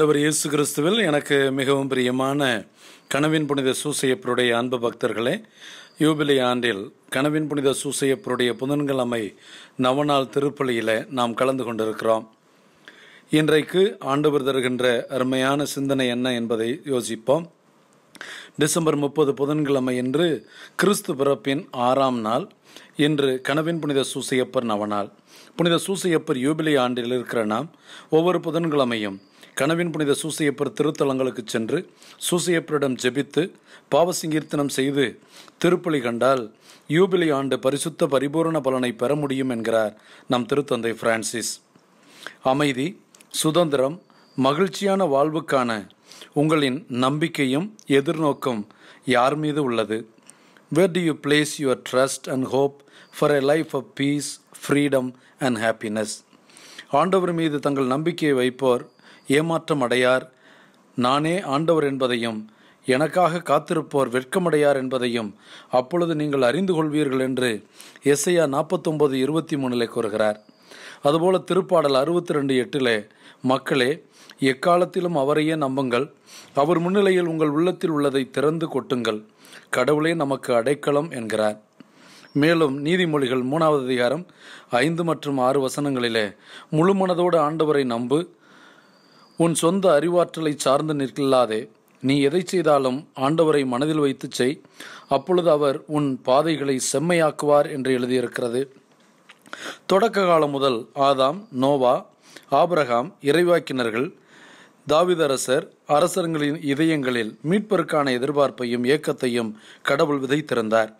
ஆண்டவர் இயேசு கிறிஸ்துவில் எனக்கு மிகவும் பிரியமான கனவின் புனித சூசையப்பருடைய அன்பு பக்தர்களே யூபிலி ஆண்டில் கனவின் புனித சூசையப்பருடைய புதன்கிழமை நவநாள் திருப்பலியில் நாம் கலந்து கொண்டிருக்கிறோம் இன்றைக்கு ஆண்டவர் தருகின்ற அருமையான சிந்தனை என்ன என்பதை யோசிப்போம் டிசம்பர் முப்பது புதன்கிழமை என்று கிறிஸ்து பிறப்பின் ஆறாம் நாள் இன்று கனவின் புனித சூசையப்பர் நவநாள் புனித சூசையப்பர் யூபிலி ஆண்டில் இருக்கிற நாம் ஒவ்வொரு புதன்கிழமையும் கனவின் புனித சூசையப்பர் திருத்தலங்களுக்கு சென்று சூசையப்பரிடம் ஜெபித்து பாவசிங்கீர்த்தனம் செய்து திருப்பலி கண்டால் யூபிலி ஆண்டு பரிசுத்த பரிபூரண பலனை பெற முடியும் என்கிறார் நம் திருத்தந்தை பிரான்சிஸ் அமைதி சுதந்திரம் மகிழ்ச்சியான வாழ்வுக்கான உங்களின் நம்பிக்கையும் எதிர்நோக்கம் யார் மீது உள்ளது where do you place your trust and hope for a life of peace freedom and happiness ஆண்டவர் மீது தங்கள் நம்பிக்கையை வைப்போர் ஏமாற்றம் அடையார் நானே ஆண்டவர் என்பதையும் எனக்காக காத்திருப்போர் வெட்கமடையார் என்பதையும் அப்பொழுது நீங்கள் அறிந்து கொள்வீர்கள் என்று எஸ்ஐயா நாற்பத்தொம்பது இருபத்தி மூணில் கூறுகிறார் அதுபோல திருப்பாடல் அறுபத்தி ரெண்டு எட்டிலே மக்களே எக்காலத்திலும் அவரையே நம்புங்கள் அவர் முன்னிலையில் உங்கள் உள்ளத்தில் உள்ளதை திறந்து கொட்டுங்கள் கடவுளே நமக்கு அடைக்கலம் என்கிறார் மேலும் நீதிமொழிகள் மூணாவது அதிகாரம் ஐந்து மற்றும் ஆறு வசனங்களிலே முழுமனதோடு ஆண்டவரை நம்பு உன் சொந்த அறிவாற்றலை சார்ந்து நிற்கலாதே நீ எதை செய்தாலும் ஆண்டவரை மனதில் வைத்து செய் அப்பொழுது அவர் உன் பாதைகளை செம்மையாக்குவார் என்று எழுதியிருக்கிறது தொடக்க காலம் முதல் ஆதாம் நோவா ஆபிரகாம் இறைவாக்கினர்கள் தாவிதரசர் அரசர்களின் இதயங்களில் மீட்பருக்கான எதிர்பார்ப்பையும் ஏக்கத்தையும் கடவுள் விதைத்திருந்தார்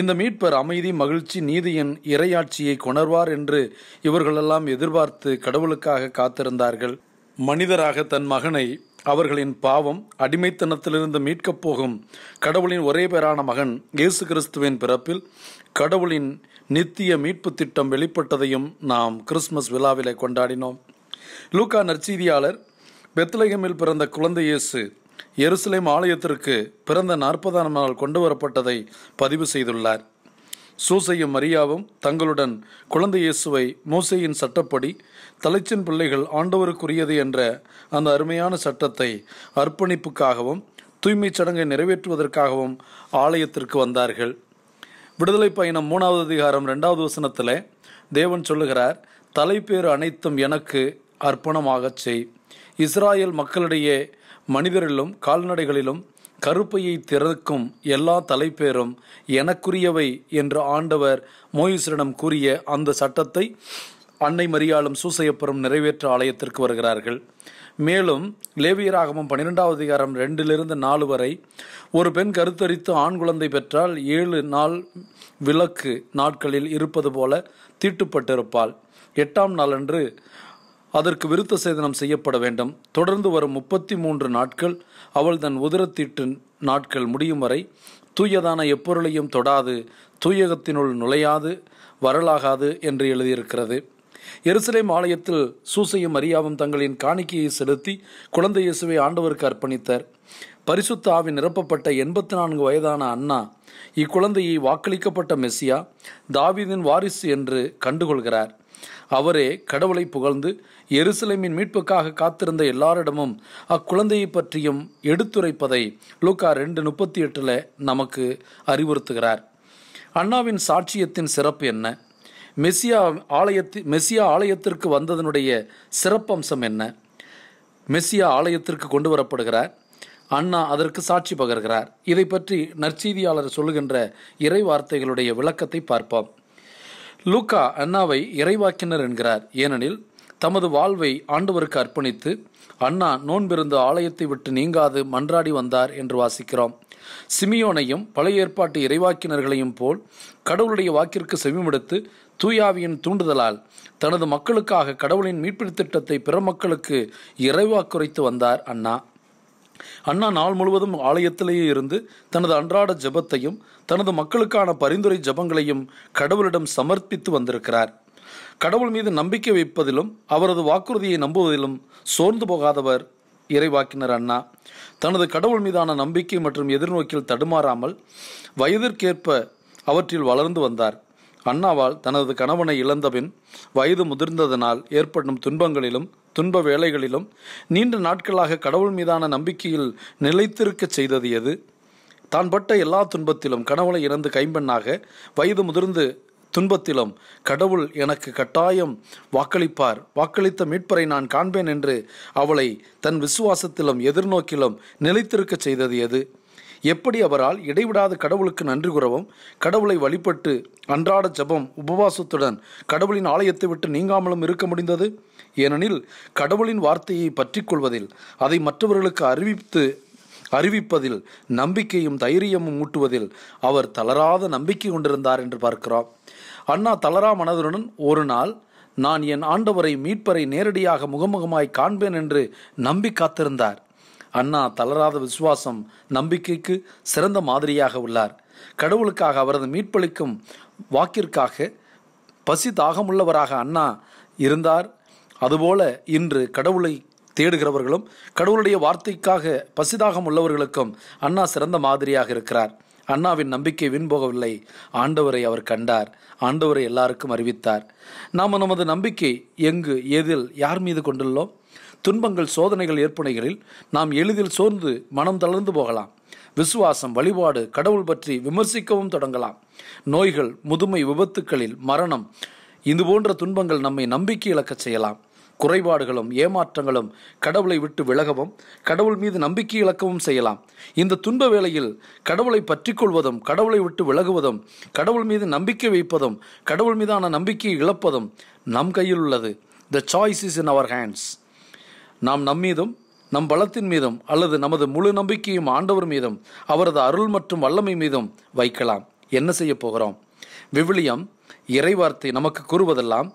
இந்த மீட்பர் அமைதி மகிழ்ச்சி நீதியின் இரையாட்சியை கொணர்வார் என்று இவர்களெல்லாம் எதிர்பார்த்து கடவுளுக்காக காத்திருந்தார்கள் மனிதராக தன் மகனை அவர்களின் பாவம் அடிமைத்தனத்திலிருந்து மீட்கப் போகும் கடவுளின் ஒரே பேரான மகன் இயேசு கிறிஸ்துவின் பிறப்பில் கடவுளின் நித்திய மீட்பு திட்டம் வெளிப்பட்டதையும் நாம் கிறிஸ்துமஸ் விழாவிலே கொண்டாடினோம் லூகா நற்செய்தியாளர் பெத்லகமில் பிறந்த குழந்தை இயேசு எருசலேம் ஆலயத்திற்கு பிறந்த நாற்பதாம் நாள் கொண்டு வரப்பட்டதை பதிவு செய்துள்ளார் சூசையும் மரியாவும் தங்களுடன் குழந்தை இயேசுவை மூசையின் சட்டப்படி தலைச்சின் பிள்ளைகள் ஆண்டவருக்குரியது என்ற அந்த அருமையான சட்டத்தை அர்ப்பணிப்புக்காகவும் தூய்மைச் சடங்கை நிறைவேற்றுவதற்காகவும் ஆலயத்திற்கு வந்தார்கள் விடுதலை பயணம் மூணாவது அதிகாரம் ரெண்டாவது வசனத்தில் தேவன் சொல்லுகிறார் தலைப்பேறு அனைத்தும் எனக்கு அர்ப்பணமாகச் செய் இஸ்ராயல் மக்களிடையே மனிதரிலும் கால்நடைகளிலும் கருப்பையை திறக்கும் எல்லா தலைப்பேரும் எனக்குரியவை என்று ஆண்டவர் மோயிசரிடம் கூறிய அந்த சட்டத்தை அன்னை மரியாளும் சூசையப்பெறும் நிறைவேற்ற ஆலயத்திற்கு வருகிறார்கள் மேலும் லேவியராகமும் பன்னிரெண்டாவது அதிகாரம் ரெண்டிலிருந்து நாலு வரை ஒரு பெண் கருத்தரித்து ஆண் குழந்தை பெற்றால் ஏழு நாள் விலக்கு நாட்களில் இருப்பது போல தீட்டுப்பட்டிருப்பாள் எட்டாம் நாளன்று அதற்கு விருத்த சேதனம் செய்யப்பட வேண்டும் தொடர்ந்து வரும் முப்பத்தி மூன்று நாட்கள் அவள் தன் உதிரத்தீட்டு நாட்கள் முடியும் வரை தூயதான எப்பொருளையும் தொடாது தூயகத்தினுள் நுழையாது வரலாகாது என்று எழுதியிருக்கிறது எருசலேம் ஆலயத்தில் சூசையும் அரியாவும் தங்களின் காணிக்கையை செலுத்தி குழந்தை இயேசுவை ஆண்டவருக்கு அர்ப்பணித்தார் பரிசுத்த ஆவி நிரப்பப்பட்ட எண்பத்தி நான்கு வயதான அண்ணா இக்குழந்தையை வாக்களிக்கப்பட்ட மெஸ்ஸியா தாவிதின் வாரிசு என்று கண்டுகொள்கிறார் அவரே கடவுளை புகழ்ந்து எருசலேமின் மீட்புக்காக காத்திருந்த எல்லாரிடமும் அக்குழந்தையை பற்றியும் எடுத்துரைப்பதை லூக்கா ரெண்டு முப்பத்தி எட்டில் நமக்கு அறிவுறுத்துகிறார் அண்ணாவின் சாட்சியத்தின் சிறப்பு என்ன மெஸ்ஸியா ஆலயத்தி மெஸ்ஸியா ஆலயத்திற்கு வந்ததனுடைய சிறப்பம்சம் என்ன மெஸ்ஸியா ஆலயத்திற்கு கொண்டு வரப்படுகிறார் அண்ணா அதற்கு சாட்சி பகர்கிறார் இதை பற்றி நற்செய்தியாளர் சொல்லுகின்ற இறை வார்த்தைகளுடைய விளக்கத்தை பார்ப்போம் லூக்கா அண்ணாவை இறைவாக்கினர் என்கிறார் ஏனெனில் தமது வாழ்வை ஆண்டவருக்கு அர்ப்பணித்து அண்ணா நோன்பிருந்து ஆலயத்தை விட்டு நீங்காது மன்றாடி வந்தார் என்று வாசிக்கிறோம் சிமியோனையும் பழைய ஏற்பாட்டு இறைவாக்கினர்களையும் போல் கடவுளுடைய வாக்கிற்கு செவிமடுத்து தூயாவியின் தூண்டுதலால் தனது மக்களுக்காக கடவுளின் மீட்பு திட்டத்தை பிற மக்களுக்கு குறைத்து வந்தார் அண்ணா அண்ணா நாள் முழுவதும் ஆலயத்திலேயே இருந்து தனது அன்றாட ஜெபத்தையும் தனது மக்களுக்கான பரிந்துரை ஜபங்களையும் கடவுளிடம் சமர்ப்பித்து வந்திருக்கிறார் கடவுள் மீது நம்பிக்கை வைப்பதிலும் அவரது வாக்குறுதியை நம்புவதிலும் சோர்ந்து போகாதவர் இறைவாக்கினர் அண்ணா தனது கடவுள் மீதான நம்பிக்கை மற்றும் எதிர்நோக்கில் தடுமாறாமல் வயதிற்கேற்ப அவற்றில் வளர்ந்து வந்தார் அண்ணாவால் தனது கணவனை இழந்தபின் வயது முதிர்ந்ததனால் ஏற்படும் துன்பங்களிலும் துன்ப வேலைகளிலும் நீண்ட நாட்களாக கடவுள் மீதான நம்பிக்கையில் நிலைத்திருக்கச் செய்தது எது தான் பட்ட எல்லா துன்பத்திலும் கணவனை இறந்து கைம்பெண்ணாக வயது முதிர்ந்து துன்பத்திலும் கடவுள் எனக்கு கட்டாயம் வாக்களிப்பார் வாக்களித்த மீட்பரை நான் காண்பேன் என்று அவளை தன் விசுவாசத்திலும் எதிர்நோக்கிலும் நிலைத்திருக்கச் செய்தது எது எப்படி அவரால் இடைவிடாத கடவுளுக்கு நன்றி கூறவும் கடவுளை வழிபட்டு அன்றாட ஜபம் உபவாசத்துடன் கடவுளின் ஆலயத்தை விட்டு நீங்காமலும் இருக்க முடிந்தது ஏனெனில் கடவுளின் வார்த்தையை பற்றி கொள்வதில் அதை மற்றவர்களுக்கு அறிவித்து அறிவிப்பதில் நம்பிக்கையும் தைரியமும் ஊட்டுவதில் அவர் தளராத நம்பிக்கை கொண்டிருந்தார் என்று பார்க்கிறோம் அண்ணா தளரா மனதுடன் ஒரு நாள் நான் என் ஆண்டவரை மீட்பரை நேரடியாக முகமுகமாய் காண்பேன் என்று நம்பி காத்திருந்தார் அண்ணா தளராத விசுவாசம் நம்பிக்கைக்கு சிறந்த மாதிரியாக உள்ளார் கடவுளுக்காக அவரது மீட்பளிக்கும் வாக்கிற்காக பசி தாகமுள்ளவராக அண்ணா இருந்தார் அதுபோல இன்று கடவுளை தேடுகிறவர்களும் கடவுளுடைய வார்த்தைக்காக பசிதாகம் உள்ளவர்களுக்கும் அண்ணா சிறந்த மாதிரியாக இருக்கிறார் அண்ணாவின் நம்பிக்கை வீண்போகவில்லை ஆண்டவரை அவர் கண்டார் ஆண்டவரை எல்லாருக்கும் அறிவித்தார் நாம் நமது நம்பிக்கை எங்கு எதில் யார் மீது கொண்டுள்ளோம் துன்பங்கள் சோதனைகள் ஏற்பனைகளில் நாம் எளிதில் சோர்ந்து மனம் தளர்ந்து போகலாம் விசுவாசம் வழிபாடு கடவுள் பற்றி விமர்சிக்கவும் தொடங்கலாம் நோய்கள் முதுமை விபத்துக்களில் மரணம் இது போன்ற துன்பங்கள் நம்மை நம்பிக்கை இழக்கச் செய்யலாம் குறைபாடுகளும் ஏமாற்றங்களும் கடவுளை விட்டு விலகவும் கடவுள் மீது நம்பிக்கை இழக்கவும் செய்யலாம் இந்த துன்ப வேளையில் கடவுளை பற்றிக்கொள்வதும் கடவுளை விட்டு விலகுவதும் கடவுள் மீது நம்பிக்கை வைப்பதும் கடவுள் மீதான நம்பிக்கையை இழப்பதும் நம் கையில் உள்ளது the choice is in our hands நாம் நம்மீதும் நம் பலத்தின் மீதும் அல்லது நமது முழு நம்பிக்கையும் ஆண்டவர் மீதும் அவரது அருள் மற்றும் வல்லமை மீதும் வைக்கலாம் என்ன செய்ய போகிறோம் விவிலியம் இறைவார்த்தை நமக்கு கூறுவதெல்லாம்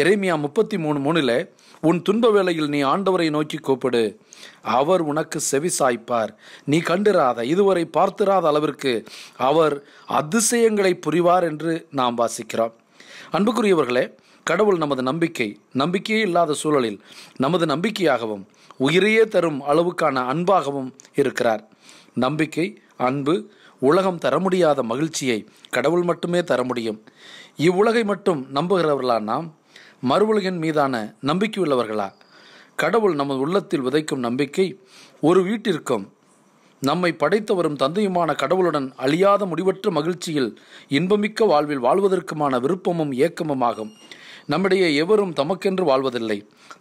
இறைமையா முப்பத்தி மூணு மூணில் உன் துன்ப வேளையில் நீ ஆண்டவரை நோக்கி கூப்பிடு அவர் உனக்கு செவி சாய்ப்பார் நீ கண்டிராத இதுவரை பார்த்திராத அளவிற்கு அவர் அதிசயங்களை புரிவார் என்று நாம் வாசிக்கிறோம் அன்புக்குரியவர்களே கடவுள் நமது நம்பிக்கை நம்பிக்கையே இல்லாத சூழலில் நமது நம்பிக்கையாகவும் உயிரையே தரும் அளவுக்கான அன்பாகவும் இருக்கிறார் நம்பிக்கை அன்பு உலகம் தர முடியாத மகிழ்ச்சியை கடவுள் மட்டுமே தர முடியும் இவ்வுலகை மட்டும் நம்புகிறவர்களா நாம் மறுவுலகின் மீதான நம்பிக்கையுள்ளவர்களா கடவுள் நமது உள்ளத்தில் விதைக்கும் நம்பிக்கை ஒரு வீட்டிற்கும் நம்மை படைத்து வரும் தந்தையுமான கடவுளுடன் அழியாத முடிவற்ற மகிழ்ச்சியில் இன்பமிக்க வாழ்வில் வாழ்வதற்குமான விருப்பமும் ஏக்கமும் ஆகும் நம்மிடையே எவரும் தமக்கென்று வாழ்வதில்லை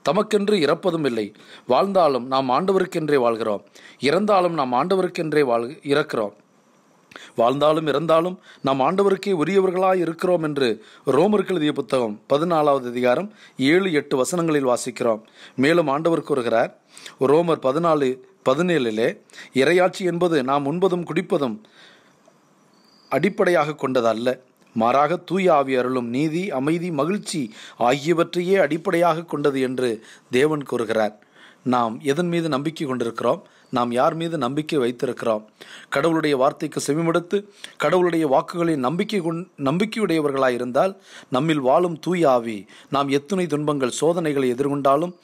தமக்கென்று இறப்பதும் இல்லை வாழ்ந்தாலும் நாம் ஆண்டவருக்கென்றே வாழ்கிறோம் இறந்தாலும் நாம் ஆண்டவருக்கென்றே வாழ் இறக்கிறோம் வாழ்ந்தாலும் இறந்தாலும் நாம் ஆண்டவருக்கே உரியவர்களாய் இருக்கிறோம் என்று ரோமர்கள் எழுதிய புத்தகம் பதினாலாவது அதிகாரம் ஏழு எட்டு வசனங்களில் வாசிக்கிறோம் மேலும் ஆண்டவர் கூறுகிறார் ரோமர் பதினாலு பதினேழிலே இரையாட்சி என்பது நாம் உண்பதும் குடிப்பதும் அடிப்படையாக கொண்டது அல்ல மாறாக தூய ஆவி அருளும் நீதி அமைதி மகிழ்ச்சி ஆகியவற்றையே அடிப்படையாக கொண்டது என்று தேவன் கூறுகிறார் நாம் எதன் மீது நம்பிக்கை கொண்டிருக்கிறோம் நாம் யார் மீது நம்பிக்கை வைத்திருக்கிறோம் கடவுளுடைய வார்த்தைக்கு செவிமடுத்து கடவுளுடைய வாக்குகளை நம்பிக்கை கொண் நம்பிக்கையுடையவர்களாயிருந்தால் நம்மில் வாழும் தூய் ஆவி நாம் எத்துணை துன்பங்கள் சோதனைகளை எதிர்கொண்டாலும்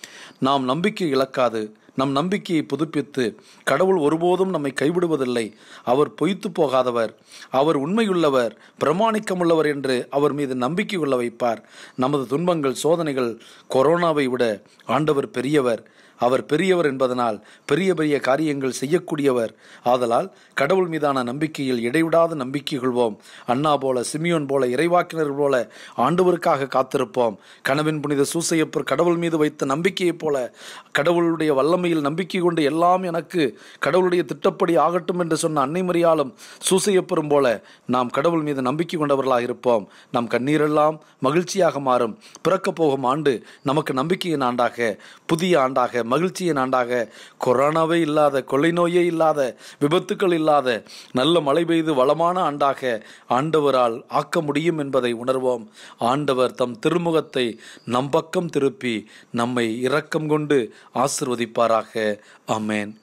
நாம் நம்பிக்கை இழக்காது நம் நம்பிக்கையை புதுப்பித்து கடவுள் ஒருபோதும் நம்மை கைவிடுவதில்லை அவர் பொய்த்து போகாதவர் அவர் உண்மையுள்ளவர் பிரமாணிக்கமுள்ளவர் என்று அவர் மீது நம்பிக்கை கொள்ள வைப்பார் நமது துன்பங்கள் சோதனைகள் கொரோனாவை விட ஆண்டவர் பெரியவர் அவர் பெரியவர் என்பதனால் பெரிய பெரிய காரியங்கள் செய்யக்கூடியவர் ஆதலால் கடவுள் மீதான நம்பிக்கையில் இடைவிடாத நம்பிக்கை கொள்வோம் அண்ணா போல சிமியோன் போல இறைவாக்கினர் போல ஆண்டவருக்காக காத்திருப்போம் கனவின் புனித சூசையப்பர் கடவுள் மீது வைத்த நம்பிக்கையைப் போல கடவுளுடைய வல்லமையில் நம்பிக்கை கொண்டு எல்லாம் எனக்கு கடவுளுடைய திட்டப்படி ஆகட்டும் என்று சொன்ன மரியாலும் சூசையப்பெறும் போல நாம் கடவுள் மீது நம்பிக்கை கொண்டவர்களாக இருப்போம் நம் கண்ணீரெல்லாம் மகிழ்ச்சியாக மாறும் பிறக்கப் போகும் ஆண்டு நமக்கு நம்பிக்கையின் ஆண்டாக புதிய ஆண்டாக மகிழ்ச்சியின் ஆண்டாக கொரோனாவே இல்லாத கொலை நோயே இல்லாத விபத்துக்கள் இல்லாத நல்ல மழை பெய்து வளமான ஆண்டாக ஆண்டவரால் ஆக்க முடியும் என்பதை உணர்வோம் ஆண்டவர் தம் திருமுகத்தை நம் பக்கம் திருப்பி நம்மை இரக்கம் கொண்டு ஆசிர்வதிப்பாராக அமேன்